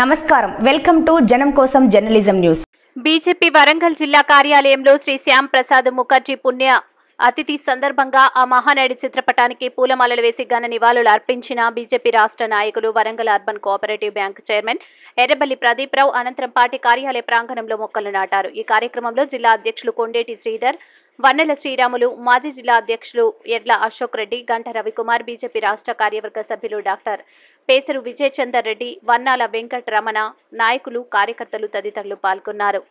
నమస్కారం welcome to జనం కోసం జర్నలిజం న్యూస్ బీజేపీ వరంగల్ జిల్లా కార్యాలయంలో శ్రీ శ్యామ్ ప్రసాద్ ముఖర్జీ పుణ్య అతిథి సందర్భంగా ఆ మహానాయుడు చిత్రపటానికి పూలమాలలు వేసి ఘన నివాళులు అర్పించిన బీజేపీ రాష్ట్ర నాయకులు Warangal urban cooperative bank chairman Errabelli Pradeep Rao అనంతరం పార్టీ కార్యాలయ ప్రాంగణంలో మొక్కలు నాటారు ఈ కార్యక్రమంలో జిల్లా అధ్యక్షులు కొండేటి శ్రీధర్ వన్నెల శ్రీరాములు మాజీ జిల్లా అధ్యక్షులు ఎడ్ల అశోక్ రెడ్డి గంట రవికుమార్ బీజేపీ రాష్ట్ర కార్యవర్గ సభ్యులు డాక్టర్ పేసరు విజయచందర్ రెడ్డి వన్నాల వెంకటరమణ నాయకులు కార్యకర్తలు తదితరులు పాల్గొన్నారు